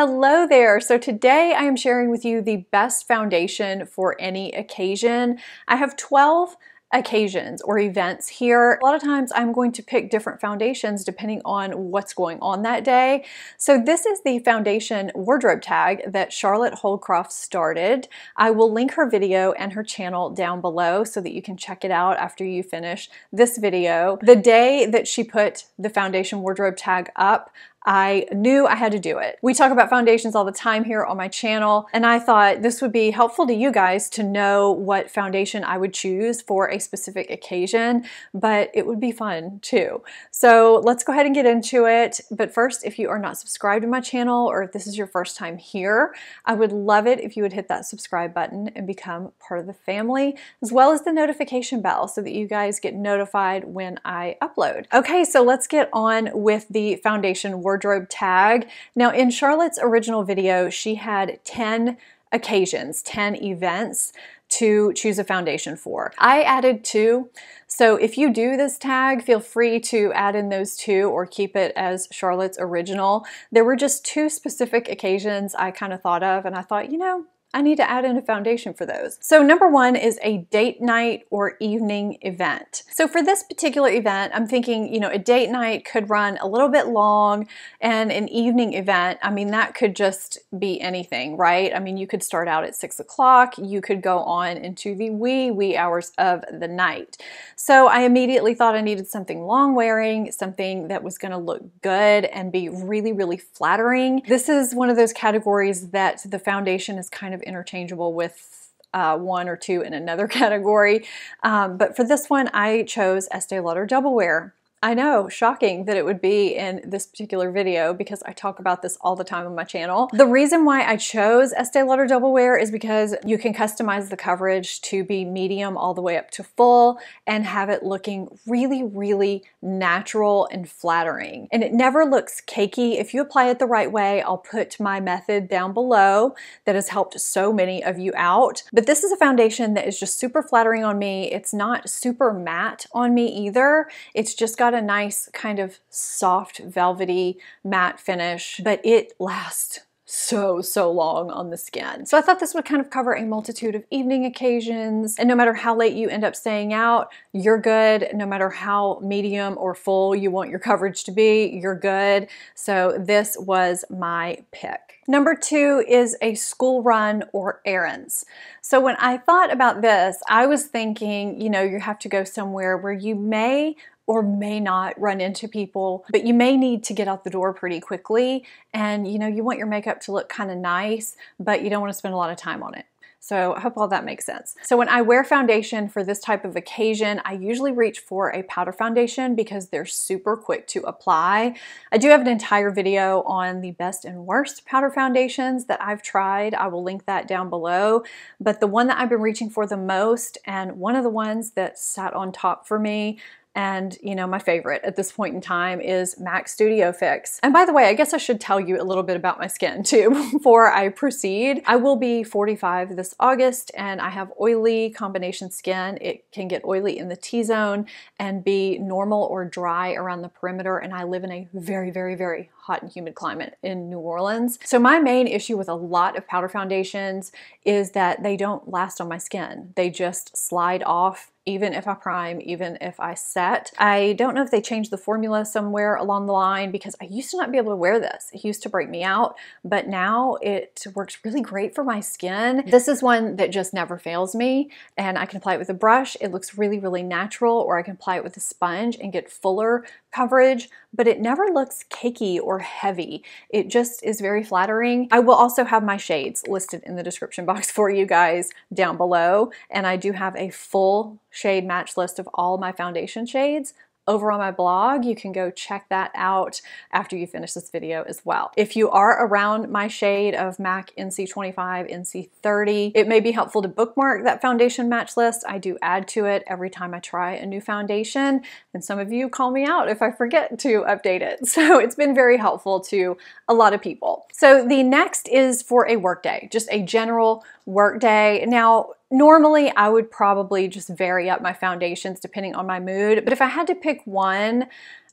Hello there! So today I am sharing with you the best foundation for any occasion. I have 12 occasions or events here. A lot of times I'm going to pick different foundations depending on what's going on that day. So this is the foundation wardrobe tag that Charlotte Holcroft started. I will link her video and her channel down below so that you can check it out after you finish this video. The day that she put the foundation wardrobe tag up, I knew I had to do it. We talk about foundations all the time here on my channel, and I thought this would be helpful to you guys to know what foundation I would choose for a specific occasion, but it would be fun too. So let's go ahead and get into it. But first, if you are not subscribed to my channel or if this is your first time here, I would love it if you would hit that subscribe button and become part of the family, as well as the notification bell so that you guys get notified when I upload. Okay, so let's get on with the foundation word wardrobe tag. Now, in Charlotte's original video, she had 10 occasions, 10 events to choose a foundation for. I added two, so if you do this tag, feel free to add in those two or keep it as Charlotte's original. There were just two specific occasions I kind of thought of and I thought, you know, I need to add in a foundation for those. So number one is a date night or evening event. So for this particular event, I'm thinking, you know, a date night could run a little bit long and an evening event, I mean, that could just be anything, right? I mean, you could start out at six o'clock, you could go on into the wee, wee hours of the night. So I immediately thought I needed something long wearing, something that was gonna look good and be really, really flattering. This is one of those categories that the foundation is kind of of interchangeable with uh, one or two in another category. Um, but for this one, I chose Estee Lauder Double Wear. I know, shocking that it would be in this particular video because I talk about this all the time on my channel. The reason why I chose Estee Lauder Double Wear is because you can customize the coverage to be medium all the way up to full and have it looking really, really natural and flattering. And it never looks cakey. If you apply it the right way, I'll put my method down below that has helped so many of you out. But this is a foundation that is just super flattering on me. It's not super matte on me either. It's just got got a nice kind of soft, velvety matte finish, but it lasts so, so long on the skin. So I thought this would kind of cover a multitude of evening occasions. And no matter how late you end up staying out, you're good. No matter how medium or full you want your coverage to be, you're good. So this was my pick. Number two is a school run or errands. So when I thought about this, I was thinking, you know, you have to go somewhere where you may or may not run into people, but you may need to get out the door pretty quickly. And you know, you want your makeup to look kind of nice, but you don't want to spend a lot of time on it. So I hope all that makes sense. So when I wear foundation for this type of occasion, I usually reach for a powder foundation because they're super quick to apply. I do have an entire video on the best and worst powder foundations that I've tried. I will link that down below. But the one that I've been reaching for the most and one of the ones that sat on top for me and, you know, my favorite at this point in time is MAC Studio Fix. And by the way, I guess I should tell you a little bit about my skin too before I proceed. I will be 45 this August and I have oily combination skin. It can get oily in the T-zone and be normal or dry around the perimeter. And I live in a very, very, very hot and humid climate in New Orleans. So my main issue with a lot of powder foundations is that they don't last on my skin. They just slide off even if I prime, even if I set. I don't know if they changed the formula somewhere along the line because I used to not be able to wear this. It used to break me out, but now it works really great for my skin. This is one that just never fails me and I can apply it with a brush. It looks really, really natural or I can apply it with a sponge and get fuller coverage, but it never looks cakey or heavy. It just is very flattering. I will also have my shades listed in the description box for you guys down below and I do have a full shade match list of all my foundation shades over on my blog. You can go check that out after you finish this video as well. If you are around my shade of MAC NC25, NC30, it may be helpful to bookmark that foundation match list. I do add to it every time I try a new foundation, and some of you call me out if I forget to update it. So it's been very helpful to a lot of people. So the next is for a workday, just a general workday. Now, Normally, I would probably just vary up my foundations depending on my mood, but if I had to pick one,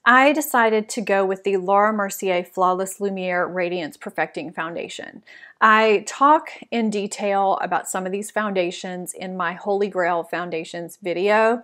I decided to go with the Laura Mercier Flawless Lumiere Radiance Perfecting Foundation. I talk in detail about some of these foundations in my Holy Grail Foundations video,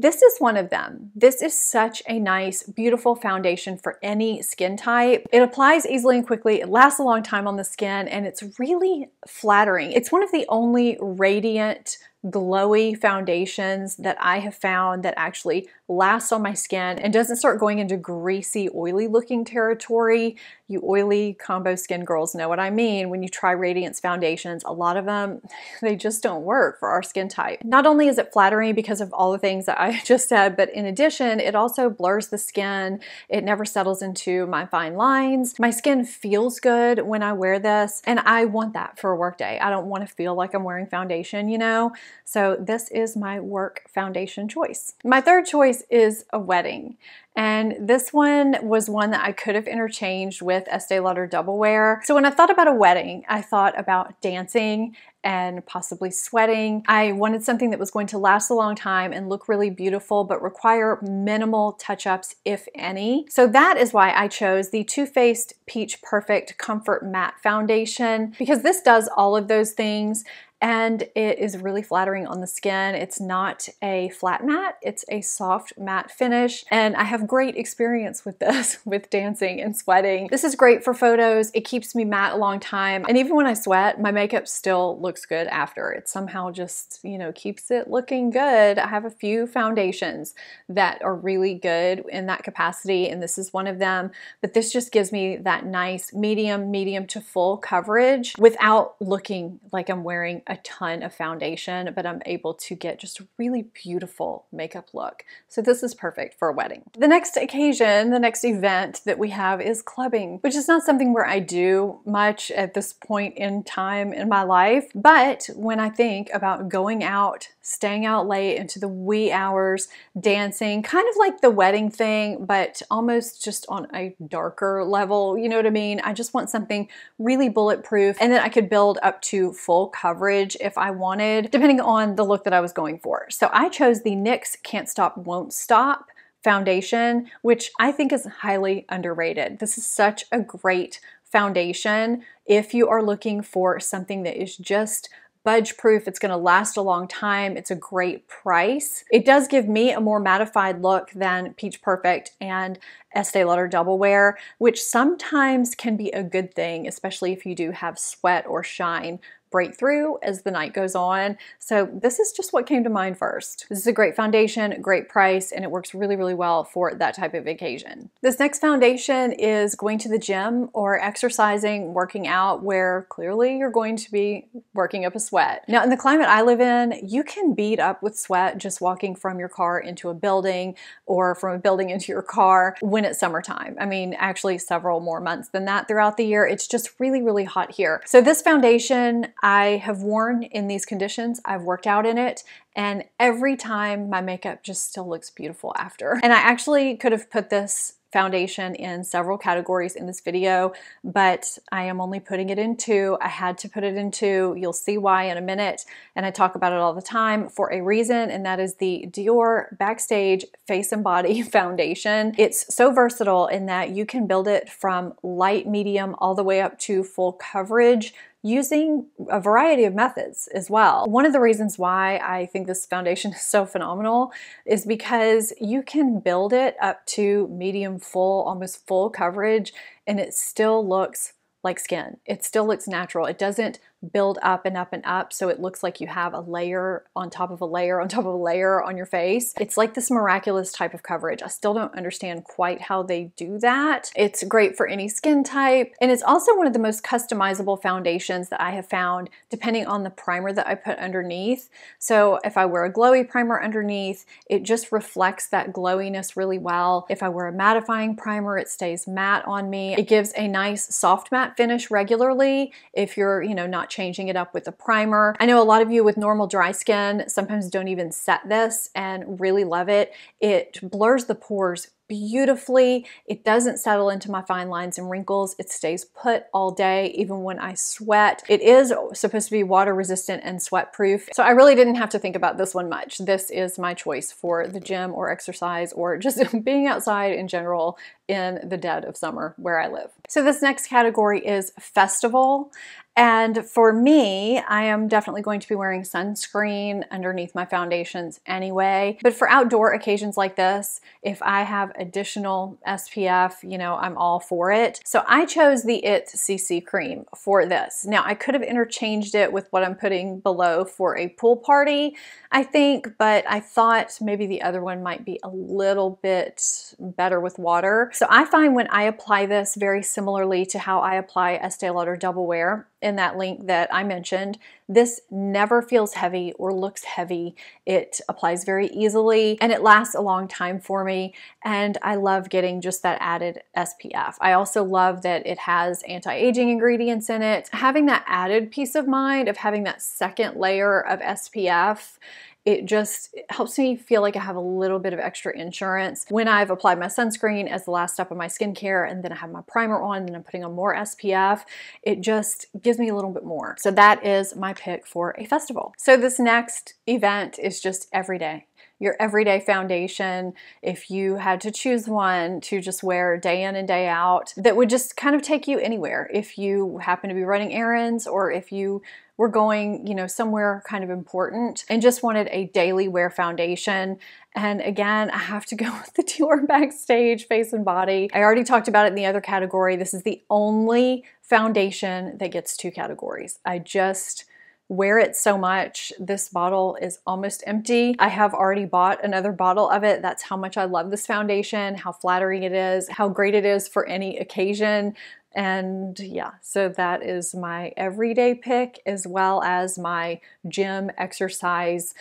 this is one of them. This is such a nice, beautiful foundation for any skin type. It applies easily and quickly, it lasts a long time on the skin, and it's really flattering. It's one of the only radiant glowy foundations that I have found that actually lasts on my skin and doesn't start going into greasy, oily looking territory. You oily combo skin girls know what I mean. When you try Radiance foundations, a lot of them, they just don't work for our skin type. Not only is it flattering because of all the things that I just said, but in addition, it also blurs the skin. It never settles into my fine lines. My skin feels good when I wear this and I want that for a workday. I don't want to feel like I'm wearing foundation, you know? So this is my work foundation choice. My third choice is a wedding. And this one was one that I could have interchanged with Estee Lauder Double Wear. So when I thought about a wedding, I thought about dancing and possibly sweating. I wanted something that was going to last a long time and look really beautiful, but require minimal touch-ups, if any. So that is why I chose the Too Faced Peach Perfect Comfort Matte Foundation, because this does all of those things and it is really flattering on the skin. It's not a flat matte, it's a soft matte finish and I have great experience with this with dancing and sweating. This is great for photos. It keeps me matte a long time and even when I sweat my makeup still looks good after. It somehow just you know keeps it looking good. I have a few foundations that are really good in that capacity and this is one of them but this just gives me that nice medium medium to full coverage without looking like I'm wearing a ton of foundation, but I'm able to get just a really beautiful makeup look. So this is perfect for a wedding. The next occasion, the next event that we have is clubbing, which is not something where I do much at this point in time in my life. But when I think about going out, staying out late into the wee hours, dancing, kind of like the wedding thing, but almost just on a darker level, you know what I mean? I just want something really bulletproof and then I could build up to full coverage coverage if I wanted, depending on the look that I was going for. So I chose the NYX Can't Stop Won't Stop foundation, which I think is highly underrated. This is such a great foundation if you are looking for something that is just budge proof. It's going to last a long time. It's a great price. It does give me a more mattified look than Peach Perfect and Estee Lauder Double Wear, which sometimes can be a good thing, especially if you do have sweat or shine break through as the night goes on. So this is just what came to mind first. This is a great foundation, great price, and it works really, really well for that type of occasion. This next foundation is going to the gym or exercising, working out, where clearly you're going to be working up a sweat. Now in the climate I live in, you can beat up with sweat just walking from your car into a building or from a building into your car when it's summertime. I mean, actually several more months than that throughout the year. It's just really, really hot here. So this foundation, I have worn in these conditions, I've worked out in it, and every time my makeup just still looks beautiful after. And I actually could have put this foundation in several categories in this video, but I am only putting it in two. I had to put it in two. You'll see why in a minute. And I talk about it all the time for a reason, and that is the Dior Backstage Face and Body Foundation. It's so versatile in that you can build it from light, medium, all the way up to full coverage using a variety of methods as well. One of the reasons why I think this foundation is so phenomenal is because you can build it up to medium full, almost full coverage, and it still looks like skin. It still looks natural. It doesn't build up and up and up so it looks like you have a layer on top of a layer on top of a layer on your face. It's like this miraculous type of coverage. I still don't understand quite how they do that. It's great for any skin type and it's also one of the most customizable foundations that I have found depending on the primer that I put underneath. So if I wear a glowy primer underneath, it just reflects that glowiness really well. If I wear a mattifying primer, it stays matte on me. It gives a nice soft matte finish regularly if you're, you know, not changing it up with a primer. I know a lot of you with normal dry skin sometimes don't even set this and really love it. It blurs the pores beautifully. It doesn't settle into my fine lines and wrinkles. It stays put all day, even when I sweat. It is supposed to be water resistant and sweat proof. So I really didn't have to think about this one much. This is my choice for the gym or exercise or just being outside in general in the dead of summer where I live. So this next category is festival. And for me, I am definitely going to be wearing sunscreen underneath my foundations anyway. But for outdoor occasions like this, if I have additional SPF, you know, I'm all for it. So I chose the IT CC cream for this. Now I could have interchanged it with what I'm putting below for a pool party, I think, but I thought maybe the other one might be a little bit better with water. So I find when I apply this very similarly to how I apply Estee Lauder Double Wear in that link that I mentioned, this never feels heavy or looks heavy. It applies very easily and it lasts a long time for me. And I love getting just that added SPF. I also love that it has anti-aging ingredients in it. Having that added peace of mind of having that second layer of SPF it just helps me feel like I have a little bit of extra insurance. When I've applied my sunscreen as the last step of my skincare and then I have my primer on and I'm putting on more SPF, it just gives me a little bit more. So that is my pick for a festival. So this next event is just every day your everyday foundation, if you had to choose one to just wear day in and day out, that would just kind of take you anywhere. If you happen to be running errands or if you were going, you know, somewhere kind of important and just wanted a daily wear foundation. And again, I have to go with the Dior Backstage Face and Body. I already talked about it in the other category. This is the only foundation that gets two categories. I just wear it so much. This bottle is almost empty. I have already bought another bottle of it. That's how much I love this foundation, how flattering it is, how great it is for any occasion. And yeah, so that is my everyday pick as well as my gym exercise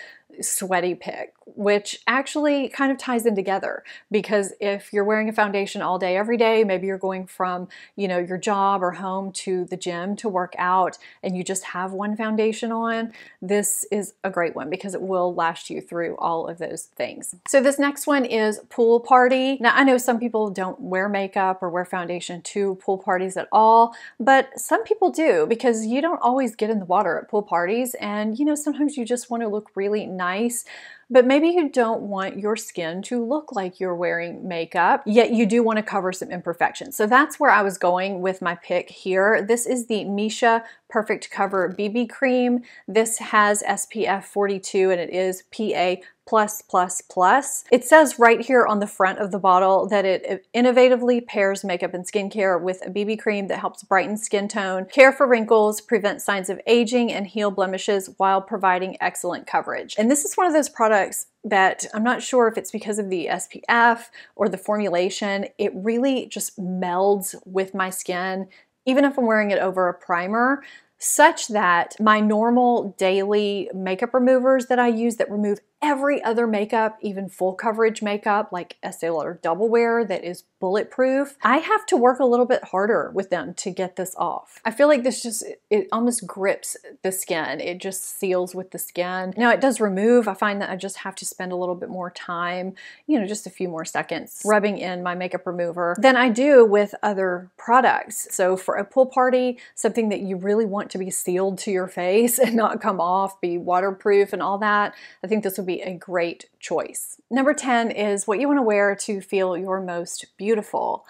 sweaty pick, which actually kind of ties in together because if you're wearing a foundation all day every day, maybe you're going from, you know, your job or home to the gym to work out and you just have one foundation on, this is a great one because it will last you through all of those things. So this next one is pool party. Now I know some people don't wear makeup or wear foundation to pool parties at all, but some people do because you don't always get in the water at pool parties and you know sometimes you just want to look really nice nice, but maybe you don't want your skin to look like you're wearing makeup, yet you do want to cover some imperfections. So that's where I was going with my pick here. This is the Misha Perfect Cover BB Cream. This has SPF 42 and it is PA plus plus plus. It says right here on the front of the bottle that it innovatively pairs makeup and skincare with a BB cream that helps brighten skin tone, care for wrinkles, prevent signs of aging, and heal blemishes while providing excellent coverage. And this is one of those products that I'm not sure if it's because of the SPF or the formulation, it really just melds with my skin, even if I'm wearing it over a primer such that my normal daily makeup removers that I use that remove every other makeup, even full coverage makeup like Estee Lauder Double Wear that is bulletproof, I have to work a little bit harder with them to get this off. I feel like this just, it almost grips the skin. It just seals with the skin. Now it does remove. I find that I just have to spend a little bit more time, you know, just a few more seconds rubbing in my makeup remover than I do with other products. So for a pool party, something that you really want to be sealed to your face and not come off, be waterproof and all that, I think this would be a great choice. Number 10 is what you want to wear to feel your most beautiful.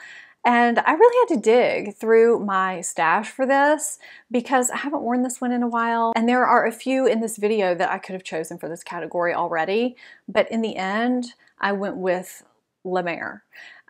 And I really had to dig through my stash for this because I haven't worn this one in a while. And there are a few in this video that I could have chosen for this category already. But in the end, I went with La Mer.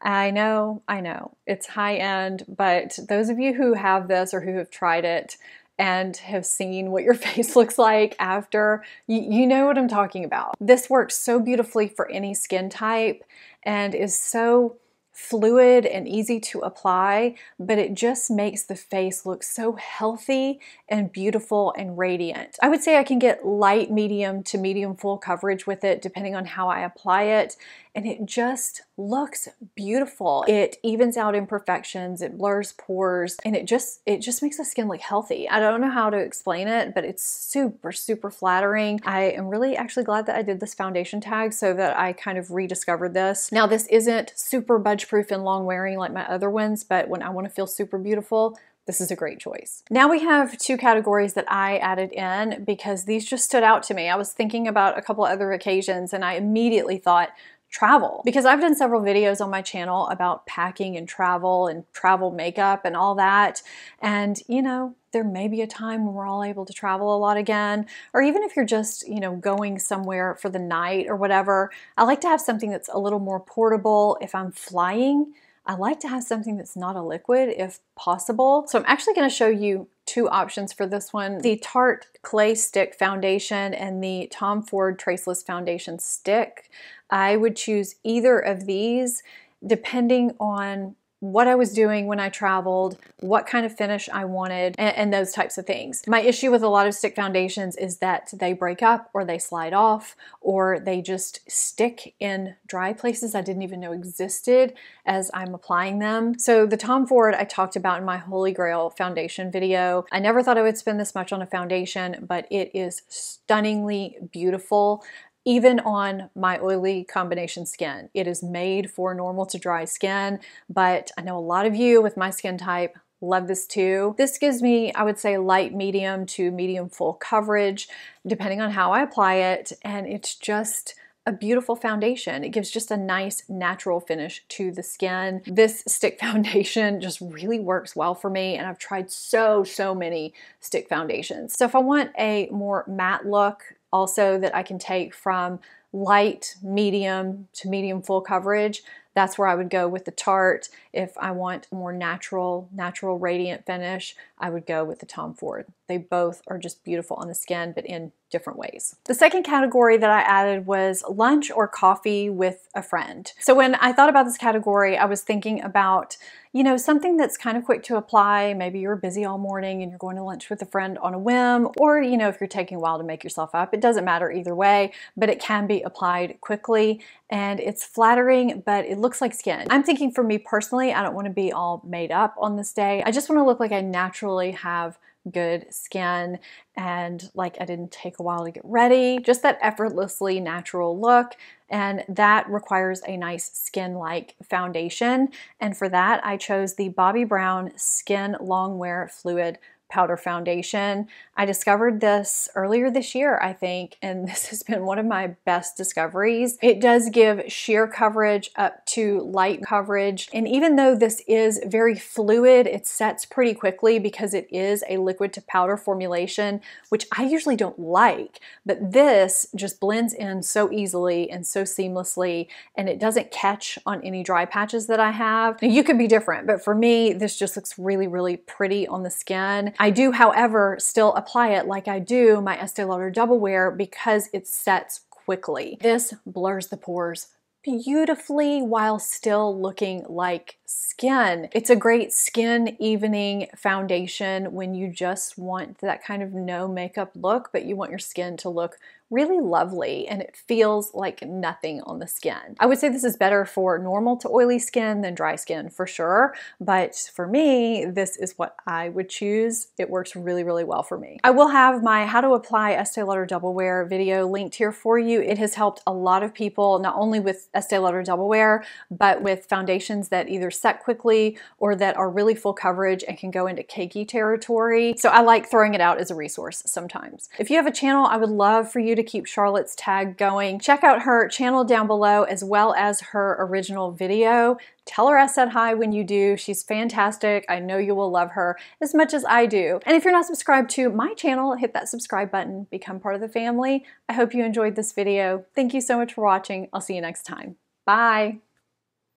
I know, I know, it's high end, but those of you who have this or who have tried it, and have seen what your face looks like after, you, you know what I'm talking about. This works so beautifully for any skin type and is so fluid and easy to apply, but it just makes the face look so healthy and beautiful and radiant. I would say I can get light medium to medium full coverage with it depending on how I apply it and it just looks beautiful. It evens out imperfections, it blurs pores, and it just it just makes the skin look healthy. I don't know how to explain it, but it's super, super flattering. I am really actually glad that I did this foundation tag so that I kind of rediscovered this. Now this isn't super budge proof and long wearing like my other ones, but when I wanna feel super beautiful, this is a great choice. Now we have two categories that I added in because these just stood out to me. I was thinking about a couple other occasions and I immediately thought, travel because I've done several videos on my channel about packing and travel and travel makeup and all that. And you know, there may be a time when we're all able to travel a lot again, or even if you're just, you know, going somewhere for the night or whatever. I like to have something that's a little more portable if I'm flying. I like to have something that's not a liquid if possible. So I'm actually gonna show you two options for this one. The Tarte Clay Stick Foundation and the Tom Ford Traceless Foundation Stick. I would choose either of these depending on what I was doing when I traveled, what kind of finish I wanted, and, and, those types of things. My issue with a lot of stick foundations is that they break up or they slide off or they just stick in dry places I didn't even know existed as I'm applying them. So the Tom Ford I talked about in my Holy Grail foundation video, I never thought I would spend this much on a foundation, but it is stunningly beautiful even on my oily combination skin. It is made for normal to dry skin, but I know a lot of you with my skin type love this too. This gives me, I would say, light medium to medium full coverage, depending on how I apply it, and it's just a beautiful foundation. It gives just a nice natural finish to the skin. This stick foundation just really works well for me and I've tried so, so many stick foundations. So if I want a more matte look, also that I can take from light, medium to medium full coverage. That's where I would go with the Tarte. If I want a more natural, natural radiant finish, I would go with the Tom Ford. They both are just beautiful on the skin, but in different ways. The second category that I added was lunch or coffee with a friend. So when I thought about this category, I was thinking about, you know, something that's kind of quick to apply. Maybe you're busy all morning and you're going to lunch with a friend on a whim, or, you know, if you're taking a while to make yourself up, it doesn't matter either way, but it can be applied quickly and it's flattering, but it looks like skin. I'm thinking for me personally, I don't want to be all made up on this day. I just want to look like I naturally have good skin and like I didn't take a while to get ready, just that effortlessly natural look. And that requires a nice skin-like foundation. And for that, I chose the Bobbi Brown Skin Longwear Fluid powder foundation. I discovered this earlier this year, I think, and this has been one of my best discoveries. It does give sheer coverage up to light coverage. And even though this is very fluid, it sets pretty quickly because it is a liquid to powder formulation, which I usually don't like, but this just blends in so easily and so seamlessly, and it doesn't catch on any dry patches that I have. Now, you could be different, but for me, this just looks really, really pretty on the skin. I do, however, still apply it like I do my Estee Lauder Double Wear because it sets quickly. This blurs the pores beautifully while still looking like skin. It's a great skin evening foundation when you just want that kind of no makeup look, but you want your skin to look really lovely and it feels like nothing on the skin. I would say this is better for normal to oily skin than dry skin for sure, but for me, this is what I would choose. It works really, really well for me. I will have my how to apply Estee Lauder Double Wear video linked here for you. It has helped a lot of people, not only with Estee Lauder Double Wear, but with foundations that either set quickly or that are really full coverage and can go into cakey territory. So I like throwing it out as a resource sometimes. If you have a channel, I would love for you to keep Charlotte's tag going. Check out her channel down below as well as her original video. Tell her I said hi when you do. She's fantastic. I know you will love her as much as I do. And if you're not subscribed to my channel, hit that subscribe button, become part of the family. I hope you enjoyed this video. Thank you so much for watching. I'll see you next time. Bye.